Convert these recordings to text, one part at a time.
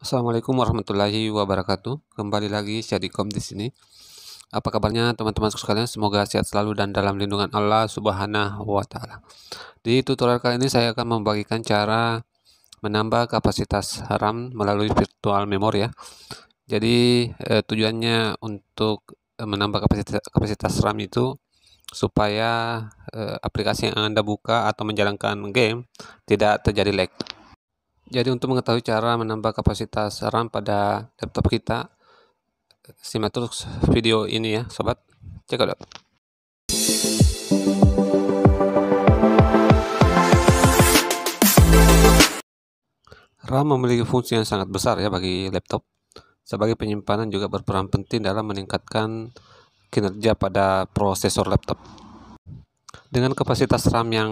Assalamualaikum warahmatullahi wabarakatuh. Kembali lagi Syadikom di sini. Apa kabarnya teman-teman sekalian? Semoga sehat selalu dan dalam lindungan Allah Subhanahu wa taala. Di tutorial kali ini saya akan membagikan cara menambah kapasitas RAM melalui virtual memory ya. Jadi eh, tujuannya untuk eh, menambah kapasitas kapasitas RAM itu supaya eh, aplikasi yang Anda buka atau menjalankan game tidak terjadi lag. Jadi untuk mengetahui cara menambah kapasitas RAM pada laptop kita, simak terus video ini ya sobat. Cek RAM memiliki fungsi yang sangat besar ya bagi laptop. Sebagai penyimpanan juga berperan penting dalam meningkatkan kinerja pada prosesor laptop. Dengan kapasitas RAM yang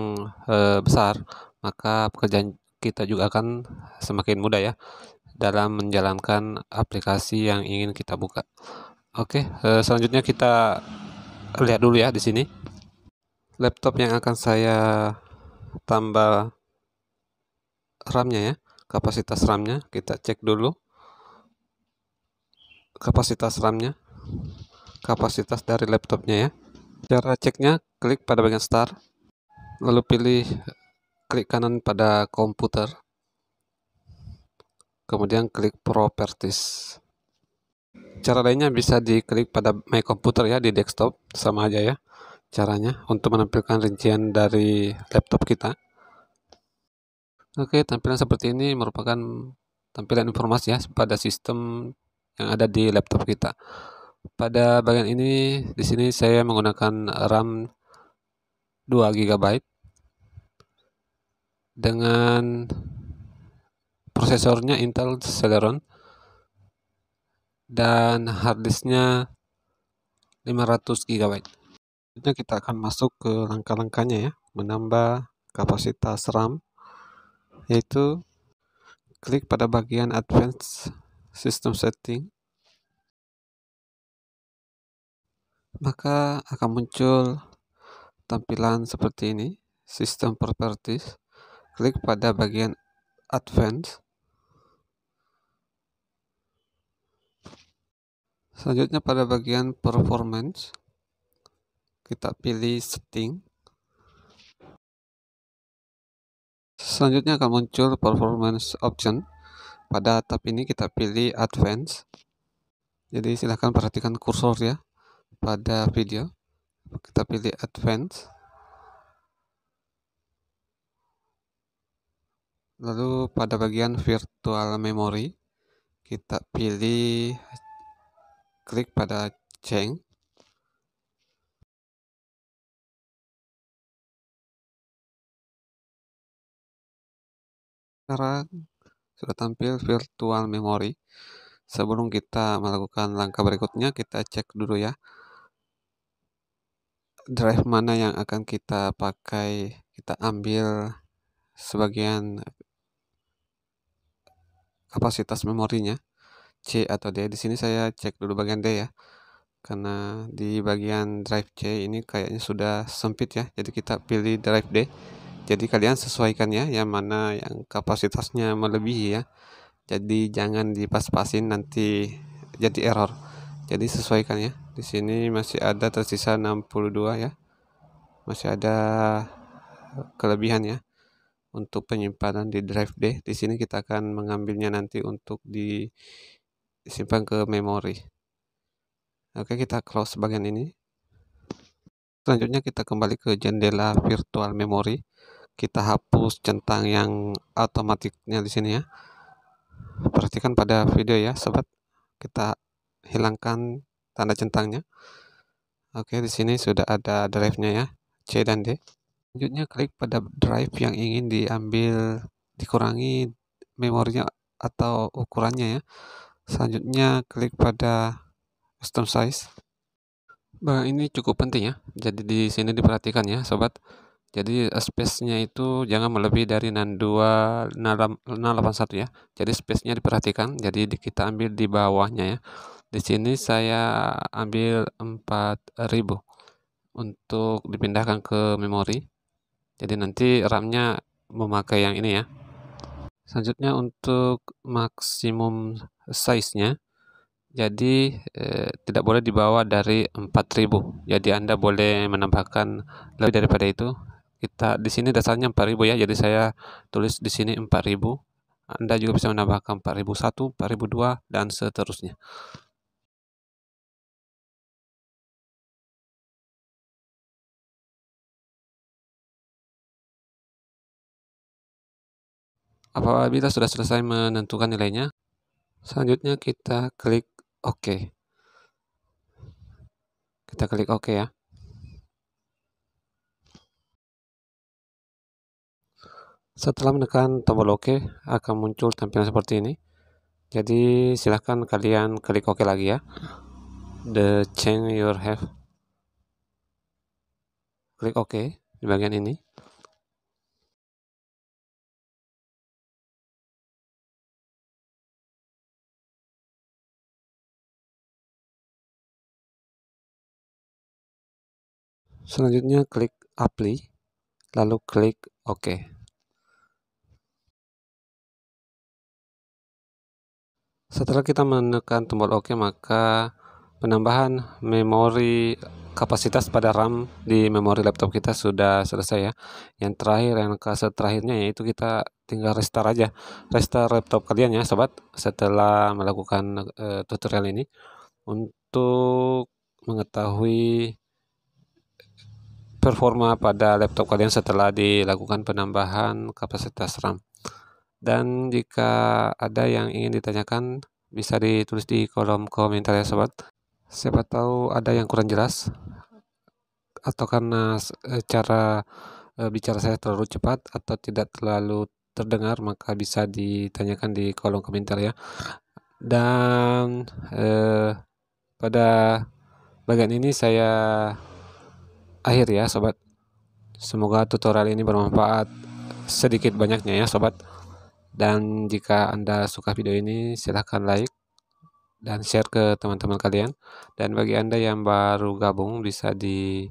e, besar, maka pekerjaan kita juga akan semakin mudah ya dalam menjalankan aplikasi yang ingin kita buka. Oke, eh, selanjutnya kita lihat dulu ya di sini. Laptop yang akan saya tambah RAM-nya ya, kapasitas RAM-nya kita cek dulu. Kapasitas RAM-nya. Kapasitas dari laptopnya ya. Cara ceknya klik pada bagian start lalu pilih klik kanan pada komputer kemudian klik properties cara lainnya bisa diklik pada my computer ya di desktop sama aja ya caranya untuk menampilkan rincian dari laptop kita Oke, tampilan seperti ini merupakan tampilan informasi ya pada sistem yang ada di laptop kita. Pada bagian ini, di sini saya menggunakan RAM 2 GB dengan prosesornya Intel Celeron dan harddisknya 500 GB. Selanjutnya kita akan masuk ke langkah-langkahnya ya, menambah kapasitas RAM yaitu klik pada bagian Advanced System Setting maka akan muncul tampilan seperti ini, System Properties. Klik pada bagian advance Selanjutnya pada bagian Performance, kita pilih Setting. Selanjutnya akan muncul Performance Option. Pada tab ini kita pilih advance Jadi silahkan perhatikan kursor ya pada video. Kita pilih advance Lalu pada bagian virtual memory, kita pilih klik pada change. Sekarang sudah tampil virtual memory. Sebelum kita melakukan langkah berikutnya, kita cek dulu ya drive mana yang akan kita pakai, kita ambil sebagian kapasitas memorinya C atau D. Di sini saya cek dulu bagian D ya. Karena di bagian drive C ini kayaknya sudah sempit ya. Jadi kita pilih drive D. Jadi kalian sesuaikan ya yang mana yang kapasitasnya melebihi ya. Jadi jangan dipas-pasin nanti jadi error. Jadi sesuaikan ya. Di sini masih ada tersisa 62 ya. Masih ada kelebihan ya untuk penyimpanan di drive D. Di sini kita akan mengambilnya nanti untuk disimpan ke memori. Oke, kita close bagian ini. Selanjutnya kita kembali ke jendela virtual memory. Kita hapus centang yang otomatiknya di sini ya. Perhatikan pada video ya, sobat. Kita hilangkan tanda centangnya. Oke, di sini sudah ada drive-nya ya, C dan D. Selanjutnya klik pada drive yang ingin diambil dikurangi memorinya atau ukurannya ya. Selanjutnya klik pada custom size. Bah, ini cukup penting ya. Jadi di sini diperhatikan ya, sobat. Jadi eh, space-nya itu jangan melebihi dari 62081 ya. Jadi space-nya diperhatikan. Jadi kita ambil di bawahnya ya. Di sini saya ambil 4000 untuk dipindahkan ke memori jadi nanti RAM-nya memakai yang ini ya selanjutnya untuk maksimum size-nya jadi eh, tidak boleh dibawa dari 4000 jadi Anda boleh menambahkan lebih daripada itu kita di sini dasarnya 4000 ya jadi saya tulis di sini 4000 Anda juga bisa menambahkan 4001 4002 dan seterusnya Apabila sudah selesai menentukan nilainya, selanjutnya kita klik OK. Kita klik OK ya. Setelah menekan tombol OK, akan muncul tampilan seperti ini. Jadi silahkan kalian klik OK lagi ya. The change your have. Klik OK di bagian ini. Selanjutnya klik apply, lalu klik OK. Setelah kita menekan tombol OK, maka penambahan memori kapasitas pada RAM di memori laptop kita sudah selesai ya. Yang terakhir, yang kaset terakhirnya yaitu kita tinggal restart aja. Restart laptop kalian ya sobat setelah melakukan uh, tutorial ini untuk mengetahui performa pada laptop kalian setelah dilakukan penambahan kapasitas RAM. Dan jika ada yang ingin ditanyakan, bisa ditulis di kolom komentar ya sobat. Siapa tahu ada yang kurang jelas atau karena e, cara e, bicara saya terlalu cepat atau tidak terlalu terdengar maka bisa ditanyakan di kolom komentar ya. Dan eh, pada bagian ini saya akhir ya sobat. Semoga tutorial ini bermanfaat sedikit banyaknya ya sobat. Dan jika Anda suka video ini silahkan like dan share ke teman-teman kalian. Dan bagi Anda yang baru gabung bisa di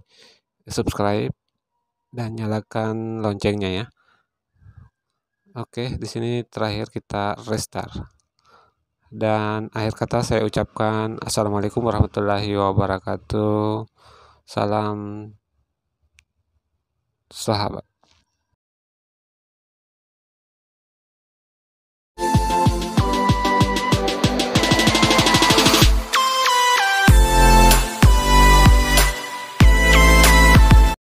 subscribe dan nyalakan loncengnya ya. Oke, di sini terakhir kita restart. Dan akhir kata saya ucapkan Assalamualaikum warahmatullahi wabarakatuh. Salam sahabat.